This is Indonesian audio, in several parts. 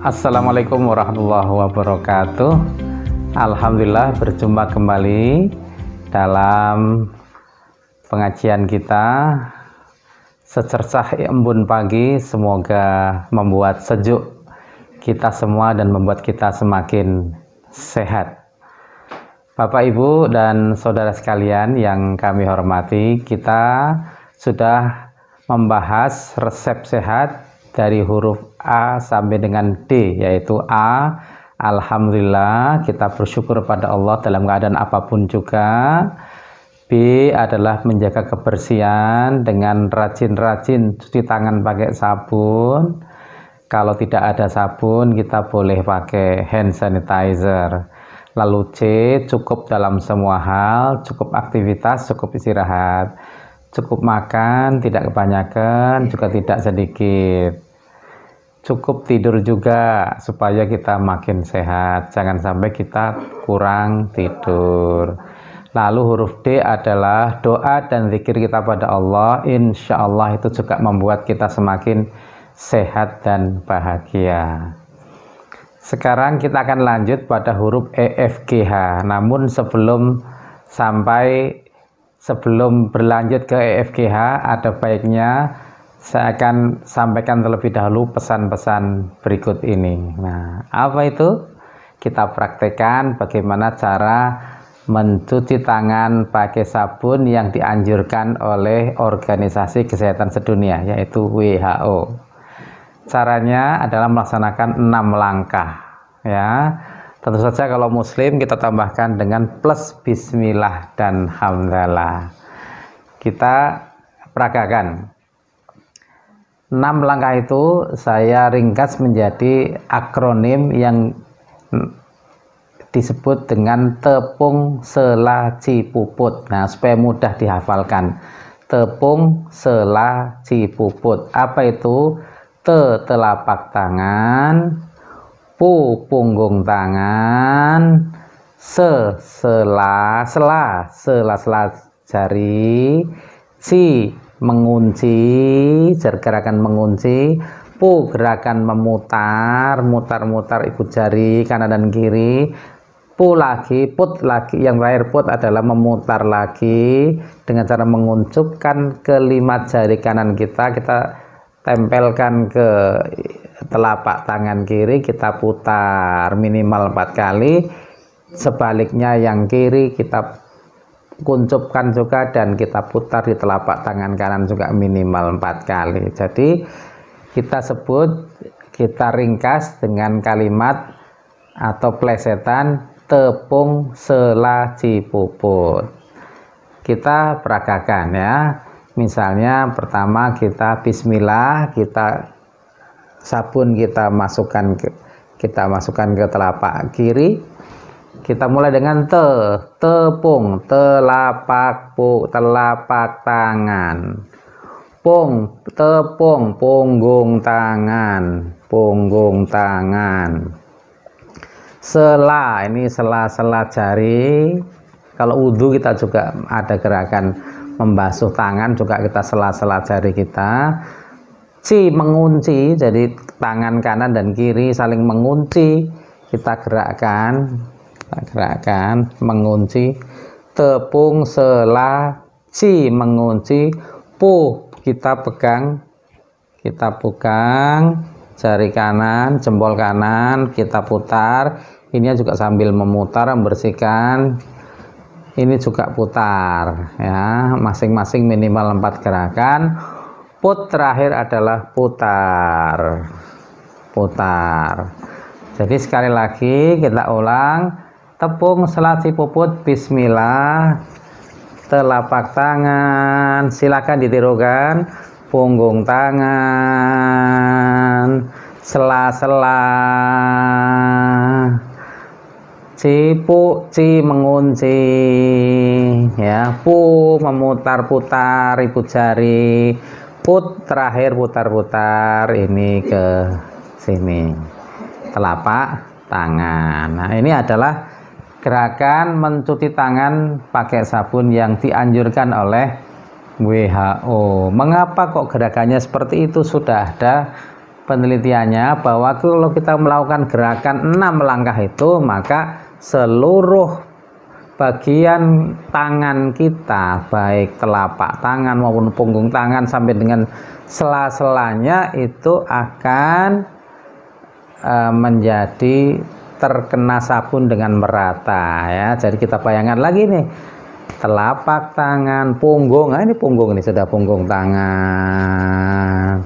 Assalamualaikum warahmatullahi wabarakatuh. Alhamdulillah berjumpa kembali dalam pengajian kita secercah embun pagi semoga membuat sejuk kita semua dan membuat kita semakin sehat. Bapak, Ibu, dan saudara sekalian yang kami hormati, kita sudah membahas resep sehat dari huruf A sampai dengan D yaitu A Alhamdulillah kita bersyukur pada Allah dalam keadaan apapun juga B adalah menjaga kebersihan dengan rajin-rajin cuci tangan pakai sabun kalau tidak ada sabun kita boleh pakai hand sanitizer lalu C cukup dalam semua hal cukup aktivitas cukup istirahat cukup makan, tidak kebanyakan, juga tidak sedikit cukup tidur juga supaya kita makin sehat jangan sampai kita kurang tidur lalu huruf D adalah doa dan zikir kita pada Allah insya Allah itu juga membuat kita semakin sehat dan bahagia sekarang kita akan lanjut pada huruf EFGH namun sebelum sampai sebelum berlanjut ke EFGH ada baiknya saya akan sampaikan terlebih dahulu pesan-pesan berikut ini. Nah, apa itu? Kita praktekkan bagaimana cara mencuci tangan pakai sabun yang dianjurkan oleh Organisasi Kesehatan Sedunia, yaitu WHO. Caranya adalah melaksanakan enam langkah. Ya, tentu saja kalau Muslim kita tambahkan dengan plus Bismillah dan Hamdalah. Kita peragakan enam langkah itu saya ringkas menjadi akronim yang disebut dengan tepung selaci puput. Nah, supaya mudah dihafalkan. Tepung selaci puput. Apa itu? Te telapak tangan, pu punggung tangan, se sela sela sela sela jari, ci si, mengunci gerakan mengunci pu gerakan memutar mutar-mutar ikut jari kanan dan kiri pu lagi put lagi yang terakhir put adalah memutar lagi dengan cara menguncupkan kelima jari kanan kita kita tempelkan ke telapak tangan kiri kita putar minimal empat kali sebaliknya yang kiri kita kuncupkan juga dan kita putar di telapak tangan kanan juga minimal empat kali jadi kita sebut kita ringkas dengan kalimat atau plesetan tepung selaci puput kita peragakan ya misalnya pertama kita bismillah kita sabun kita masukkan ke, kita masukkan ke telapak kiri kita mulai dengan te, tepung, telapak pu, telapak tangan. Pung, tepung, punggung tangan, punggung tangan. Sela, ini sela-sela jari. Kalau wudhu kita juga ada gerakan membasuh tangan juga kita sela-sela jari kita. Ci mengunci, jadi tangan kanan dan kiri saling mengunci kita gerakkan Nah, gerakan mengunci tepung selaci mengunci pu kita pegang kita pegang jari kanan jempol kanan kita putar ini juga sambil memutar membersihkan ini juga putar ya masing-masing minimal empat gerakan put terakhir adalah putar putar jadi sekali lagi kita ulang tepung selat puput bismillah telapak tangan silakan ditirukan punggung tangan sela-sela cipu ci mengunci ya pu memutar-putar ibu jari put terakhir putar-putar ini ke sini telapak tangan nah ini adalah gerakan mencuci tangan pakai sabun yang dianjurkan oleh WHO. Mengapa kok gerakannya seperti itu? Sudah ada penelitiannya bahwa kalau kita melakukan gerakan 6 langkah itu, maka seluruh bagian tangan kita, baik telapak tangan maupun punggung tangan sampai dengan sela-selanya itu akan eh, menjadi terkena sabun dengan merata ya. Jadi kita bayangkan lagi nih telapak tangan, punggung. Nah, ini punggung ini sudah punggung tangan.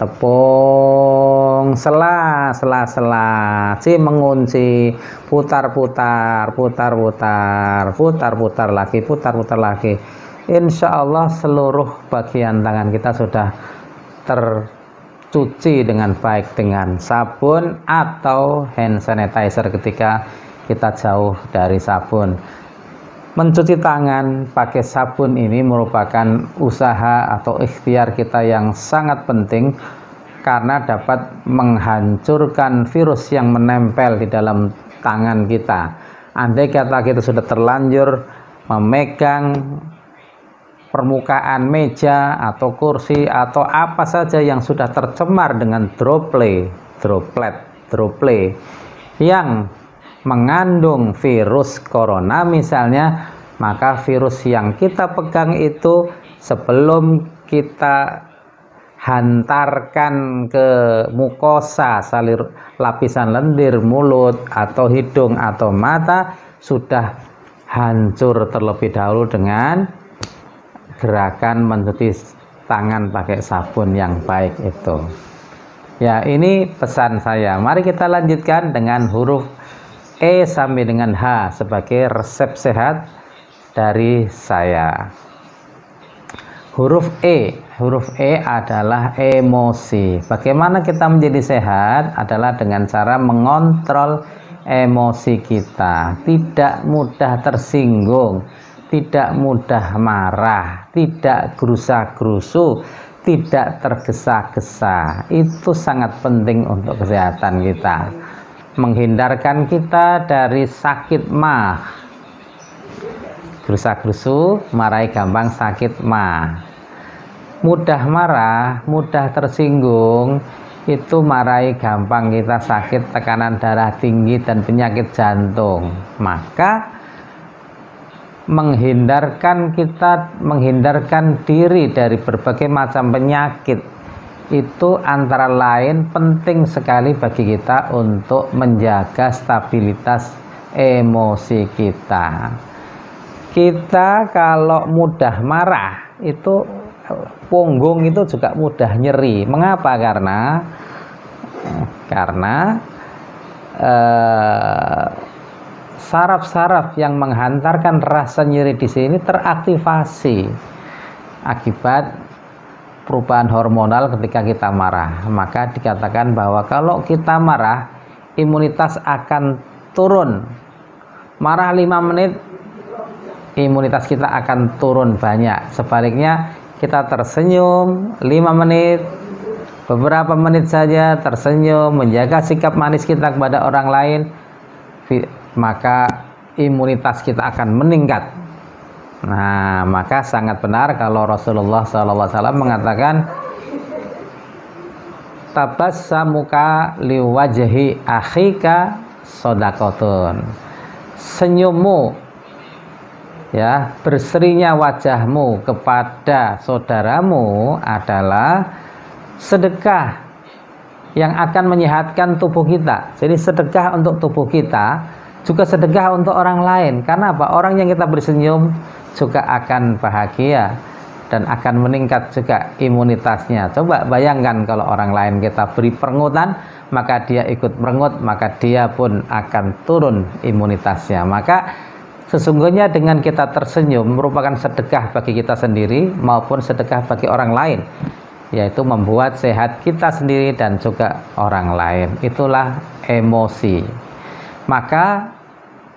Tepung, selah selah selah Si mengunci, putar-putar, putar-putar, putar-putar lagi, putar-putar lagi. Insya Allah seluruh bagian tangan kita sudah ter cuci dengan baik dengan sabun atau hand sanitizer ketika kita jauh dari sabun. Mencuci tangan pakai sabun ini merupakan usaha atau ikhtiar kita yang sangat penting karena dapat menghancurkan virus yang menempel di dalam tangan kita. Andai kata kita sudah terlanjur memegang permukaan meja atau kursi atau apa saja yang sudah tercemar dengan droplet, droplet, droplet yang mengandung virus corona misalnya, maka virus yang kita pegang itu sebelum kita hantarkan ke mukosa salir lapisan lendir mulut atau hidung atau mata sudah hancur terlebih dahulu dengan gerakan mencuci tangan pakai sabun yang baik itu. Ya, ini pesan saya. Mari kita lanjutkan dengan huruf E sampai dengan H sebagai resep sehat dari saya. Huruf E, huruf E adalah emosi. Bagaimana kita menjadi sehat adalah dengan cara mengontrol emosi kita, tidak mudah tersinggung tidak mudah marah, tidak gerusa-gerusu, tidak tergesa-gesa. Itu sangat penting untuk kesehatan kita. Menghindarkan kita dari sakit mah. Gerusa-gerusu, marahi gampang sakit mah. Mudah marah, mudah tersinggung, itu marahi gampang kita sakit tekanan darah tinggi dan penyakit jantung. Maka menghindarkan kita menghindarkan diri dari berbagai macam penyakit itu antara lain penting sekali bagi kita untuk menjaga stabilitas emosi kita. Kita kalau mudah marah itu punggung itu juga mudah nyeri. Mengapa? Karena karena eh, saraf-saraf yang menghantarkan rasa nyeri di sini teraktivasi akibat perubahan hormonal ketika kita marah. Maka dikatakan bahwa kalau kita marah, imunitas akan turun. Marah 5 menit, imunitas kita akan turun banyak. Sebaliknya, kita tersenyum 5 menit, beberapa menit saja tersenyum, menjaga sikap manis kita kepada orang lain, maka imunitas kita akan meningkat. Nah, maka sangat benar kalau Rasulullah SAW mengatakan tabassamuka liwajhi akhika sodakotun senyummu ya berserinya wajahmu kepada saudaramu adalah sedekah yang akan menyehatkan tubuh kita jadi sedekah untuk tubuh kita juga sedekah untuk orang lain. Karena apa? Orang yang kita bersenyum juga akan bahagia dan akan meningkat juga imunitasnya. Coba bayangkan kalau orang lain kita beri perengutan, maka dia ikut merengut, maka dia pun akan turun imunitasnya. Maka sesungguhnya dengan kita tersenyum merupakan sedekah bagi kita sendiri maupun sedekah bagi orang lain yaitu membuat sehat kita sendiri dan juga orang lain. Itulah emosi. Maka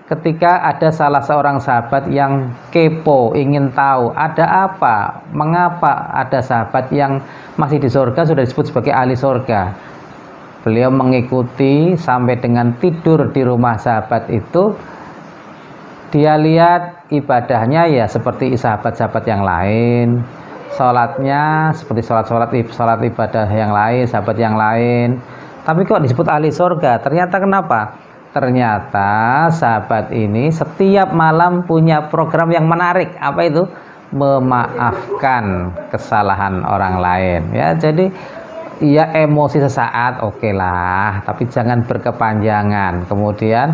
ketika ada salah seorang sahabat yang kepo, ingin tahu ada apa, mengapa ada sahabat yang masih di surga sudah disebut sebagai ahli surga. Beliau mengikuti sampai dengan tidur di rumah sahabat itu. Dia lihat ibadahnya ya seperti sahabat-sahabat yang lain, sholatnya seperti sholat-sholat sholat ibadah yang lain, sahabat yang lain. Tapi kok disebut ahli surga? Ternyata kenapa? Ternyata sahabat ini setiap malam punya program yang menarik. Apa itu? Memaafkan kesalahan orang lain. Ya, jadi ya emosi sesaat oke okay lah, tapi jangan berkepanjangan. Kemudian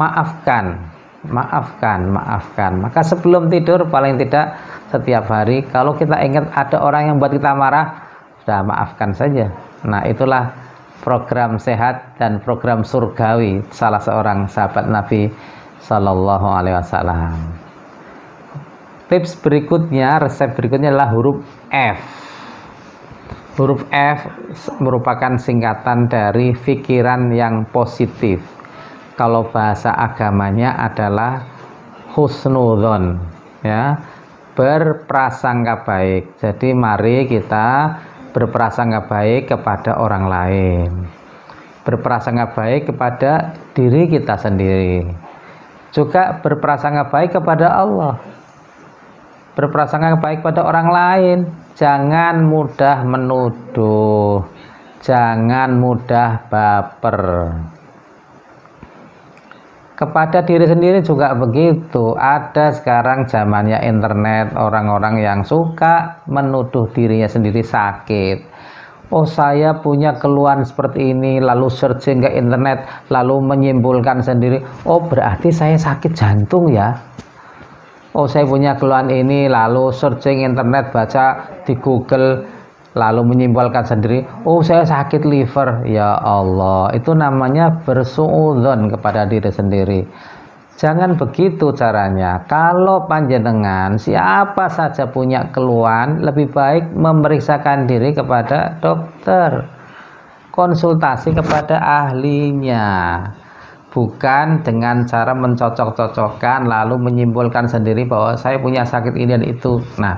maafkan, maafkan, maafkan. Maka sebelum tidur paling tidak setiap hari kalau kita ingat ada orang yang buat kita marah, sudah maafkan saja. Nah, itulah program sehat dan program surgawi salah seorang sahabat Nabi Shallallahu Alaihi Wasallam. Tips berikutnya, resep berikutnya adalah huruf F. Huruf F merupakan singkatan dari pikiran yang positif. Kalau bahasa agamanya adalah husnudon, ya berprasangka baik. Jadi mari kita berprasangka baik kepada orang lain, berprasangka baik kepada diri kita sendiri, juga berprasangka baik kepada Allah, berprasangka baik kepada orang lain. Jangan mudah menuduh, jangan mudah baper kepada diri sendiri juga begitu. Ada sekarang zamannya internet, orang-orang yang suka menuduh dirinya sendiri sakit. Oh, saya punya keluhan seperti ini, lalu searching ke internet, lalu menyimpulkan sendiri, oh berarti saya sakit jantung ya. Oh, saya punya keluhan ini, lalu searching internet, baca di Google lalu menyimpulkan sendiri, oh saya sakit liver, ya Allah, itu namanya bersuudzon kepada diri sendiri. Jangan begitu caranya. Kalau panjenengan siapa saja punya keluhan, lebih baik memeriksakan diri kepada dokter. Konsultasi kepada ahlinya. Bukan dengan cara mencocok-cocokkan lalu menyimpulkan sendiri bahwa saya punya sakit ini dan itu. Nah,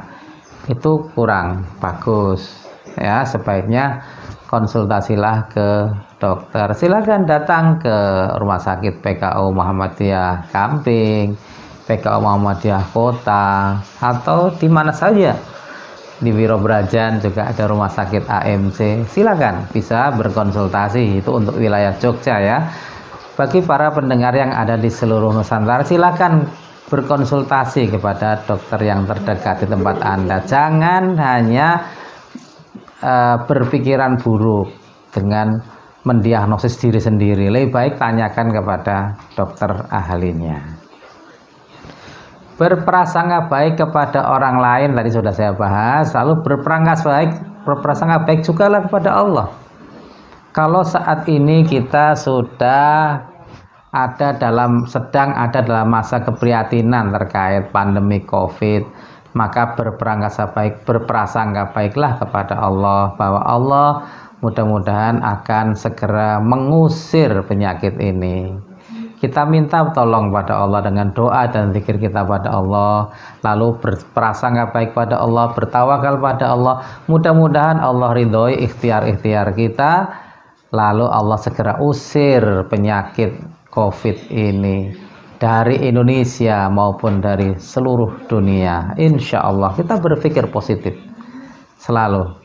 itu kurang bagus ya sebaiknya konsultasilah ke dokter silakan datang ke rumah sakit PKU Muhammadiyah Kamping PKU Muhammadiyah Kota atau di mana saja di Wirobrajan juga ada rumah sakit AMC silakan bisa berkonsultasi itu untuk wilayah Jogja ya bagi para pendengar yang ada di seluruh Nusantara silakan berkonsultasi kepada dokter yang terdekat di tempat Anda. Jangan hanya uh, berpikiran buruk dengan mendiagnosis diri sendiri. Lebih baik tanyakan kepada dokter ahlinya. Berprasangka baik kepada orang lain tadi sudah saya bahas, lalu berprasangka baik berprasangka baik juga lah kepada Allah. Kalau saat ini kita sudah ada dalam sedang ada dalam masa keprihatinan terkait pandemi Covid, maka berprasangka baik berprasangka baiklah kepada Allah bahwa Allah mudah-mudahan akan segera mengusir penyakit ini. Kita minta tolong pada Allah dengan doa dan zikir kita pada Allah, lalu berprasangka baik pada Allah, bertawakal pada Allah. Mudah-mudahan Allah ridhoi ikhtiar-ikhtiar kita, lalu Allah segera usir penyakit COVID ini dari Indonesia maupun dari seluruh dunia. Insya Allah kita berpikir positif selalu.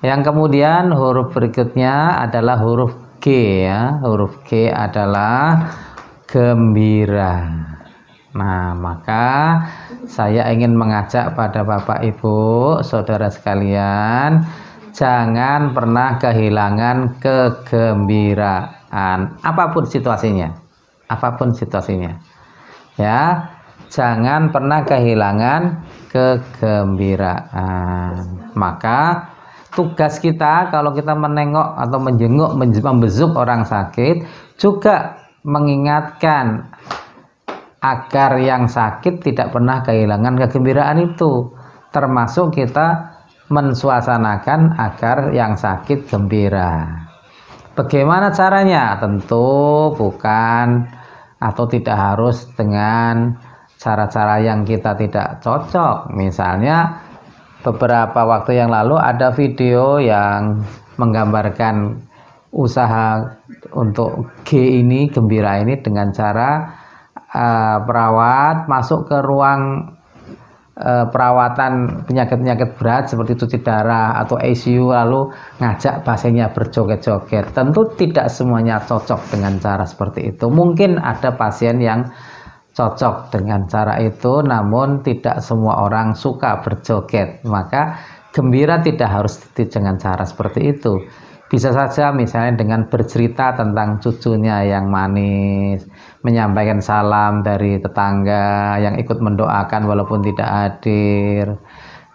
Yang kemudian huruf berikutnya adalah huruf G ya. Huruf G adalah gembira. Nah, maka saya ingin mengajak pada Bapak Ibu, saudara sekalian, jangan pernah kehilangan kegembiraan apapun situasinya apapun situasinya. Ya, jangan pernah kehilangan kegembiraan. Maka tugas kita kalau kita menengok atau menjenguk, membesuk orang sakit juga mengingatkan agar yang sakit tidak pernah kehilangan kegembiraan itu termasuk kita mensuasanakan agar yang sakit gembira bagaimana caranya tentu bukan atau tidak harus dengan cara-cara yang kita tidak cocok. Misalnya beberapa waktu yang lalu ada video yang menggambarkan usaha untuk G ini gembira ini dengan cara uh, perawat masuk ke ruang Eh, perawatan penyakit-penyakit berat seperti cuci darah atau ICU lalu ngajak pasiennya berjoget-joget. Tentu tidak semuanya cocok dengan cara seperti itu. Mungkin ada pasien yang cocok dengan cara itu namun tidak semua orang suka berjoget. Maka gembira tidak harus dengan cara seperti itu. Bisa saja misalnya dengan bercerita tentang cucunya yang manis, menyampaikan salam dari tetangga yang ikut mendoakan walaupun tidak hadir,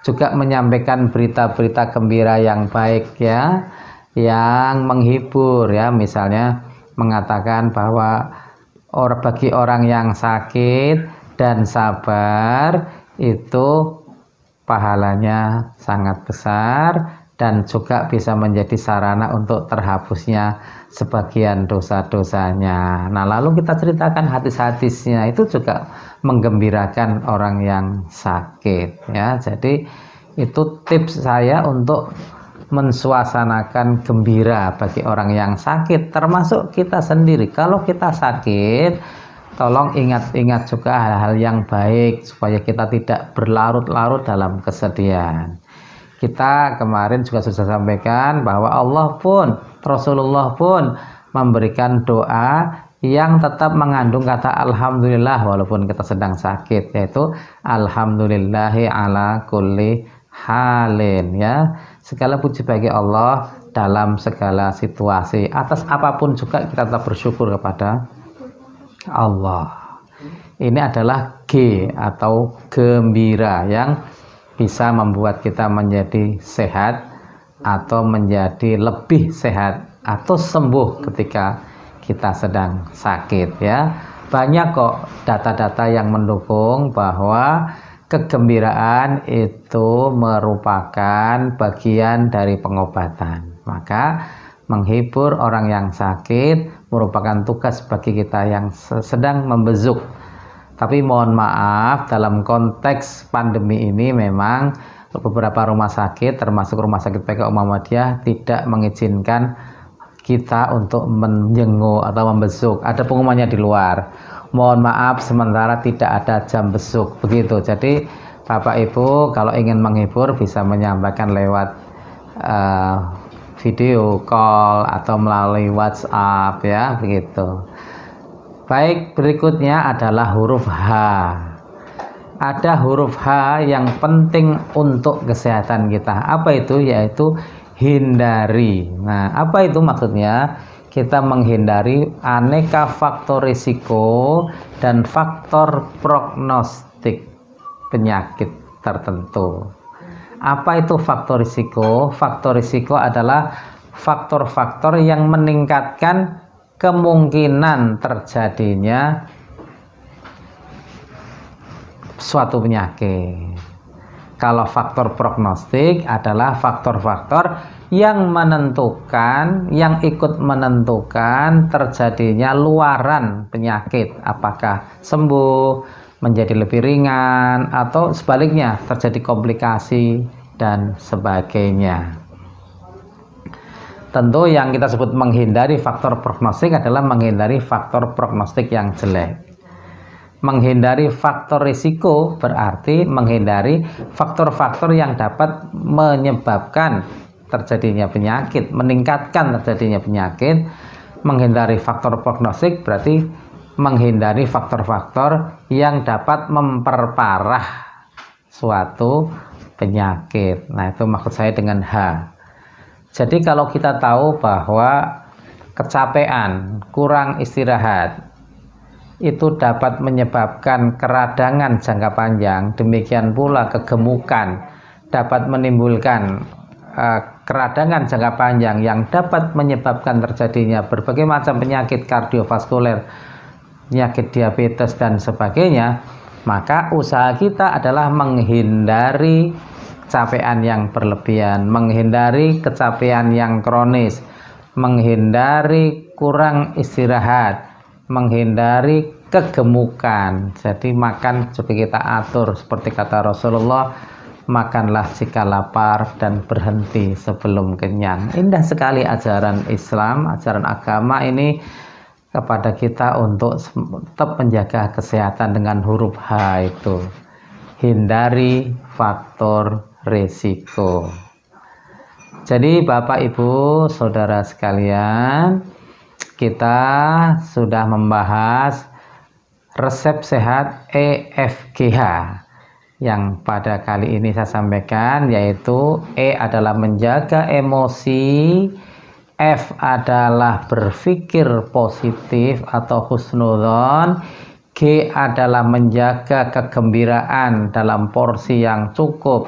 juga menyampaikan berita-berita gembira yang baik ya, yang menghibur ya, misalnya mengatakan bahwa orang bagi orang yang sakit dan sabar itu pahalanya sangat besar dan juga bisa menjadi sarana untuk terhapusnya sebagian dosa-dosanya. Nah, lalu kita ceritakan hadis-hadisnya itu juga menggembirakan orang yang sakit ya. Jadi itu tips saya untuk mensuasanakan gembira bagi orang yang sakit termasuk kita sendiri. Kalau kita sakit, tolong ingat-ingat juga hal-hal yang baik supaya kita tidak berlarut-larut dalam kesedihan. Kita kemarin juga sudah sampaikan bahwa Allah pun, Rasulullah pun memberikan doa yang tetap mengandung kata alhamdulillah walaupun kita sedang sakit yaitu alhamdulillahi ala kulli halin ya. Segala puji bagi Allah dalam segala situasi. Atas apapun juga kita tetap bersyukur kepada Allah. Ini adalah G atau gembira yang bisa membuat kita menjadi sehat atau menjadi lebih sehat atau sembuh ketika kita sedang sakit ya. Banyak kok data-data yang mendukung bahwa kegembiraan itu merupakan bagian dari pengobatan. Maka menghibur orang yang sakit merupakan tugas bagi kita yang sedang membezuk tapi mohon maaf dalam konteks pandemi ini memang beberapa rumah sakit termasuk rumah sakit PK Muhammadiyah tidak mengizinkan kita untuk menjenguk atau membesuk. Ada pengumumannya di luar. Mohon maaf sementara tidak ada jam besuk begitu. Jadi Bapak Ibu kalau ingin menghibur bisa menyampaikan lewat uh, video call atau melalui WhatsApp ya begitu. Baik, berikutnya adalah huruf H. Ada huruf H yang penting untuk kesehatan kita. Apa itu? Yaitu hindari. Nah, apa itu maksudnya? Kita menghindari aneka faktor risiko dan faktor prognostik penyakit tertentu. Apa itu faktor risiko? Faktor risiko adalah faktor-faktor yang meningkatkan kemungkinan terjadinya suatu penyakit. Kalau faktor prognostik adalah faktor-faktor yang menentukan, yang ikut menentukan terjadinya luaran penyakit, apakah sembuh, menjadi lebih ringan, atau sebaliknya terjadi komplikasi dan sebagainya. Tentu yang kita sebut menghindari faktor prognostik adalah menghindari faktor prognostik yang jelek. Menghindari faktor risiko berarti menghindari faktor-faktor yang dapat menyebabkan terjadinya penyakit, meningkatkan terjadinya penyakit. Menghindari faktor prognostik berarti menghindari faktor-faktor yang dapat memperparah suatu penyakit. Nah, itu maksud saya dengan H. Jadi kalau kita tahu bahwa kecapean, kurang istirahat itu dapat menyebabkan keradangan jangka panjang, demikian pula kegemukan dapat menimbulkan uh, keradangan jangka panjang yang dapat menyebabkan terjadinya berbagai macam penyakit kardiovaskuler, penyakit diabetes dan sebagainya, maka usaha kita adalah menghindari kecapean yang berlebihan, menghindari kecapean yang kronis, menghindari kurang istirahat, menghindari kegemukan. Jadi makan juga kita atur seperti kata Rasulullah, makanlah jika lapar dan berhenti sebelum kenyang. Indah sekali ajaran Islam, ajaran agama ini kepada kita untuk tetap menjaga kesehatan dengan huruf H itu. Hindari faktor resiko. Jadi Bapak Ibu, Saudara sekalian, kita sudah membahas resep sehat EFGH yang pada kali ini saya sampaikan yaitu E adalah menjaga emosi, F adalah berpikir positif atau husnudon, G adalah menjaga kegembiraan dalam porsi yang cukup,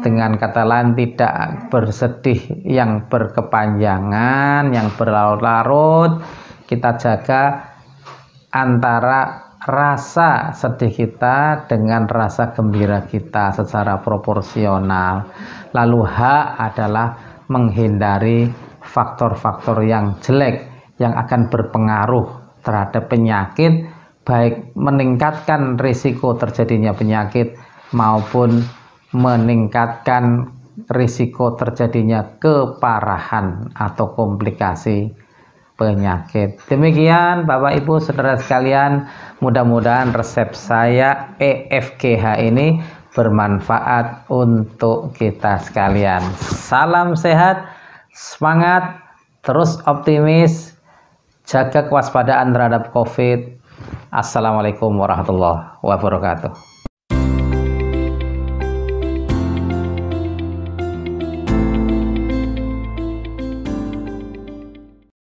dengan kata lain tidak bersedih yang berkepanjangan, yang berlarut-larut. Kita jaga antara rasa sedih kita dengan rasa gembira kita secara proporsional. Lalu H adalah menghindari faktor-faktor yang jelek yang akan berpengaruh terhadap penyakit baik meningkatkan risiko terjadinya penyakit maupun meningkatkan risiko terjadinya keparahan atau komplikasi penyakit. Demikian Bapak Ibu Saudara sekalian, mudah-mudahan resep saya EFGH ini bermanfaat untuk kita sekalian. Salam sehat, semangat, terus optimis, jaga kewaspadaan terhadap COVID. Assalamualaikum warahmatullahi wabarakatuh.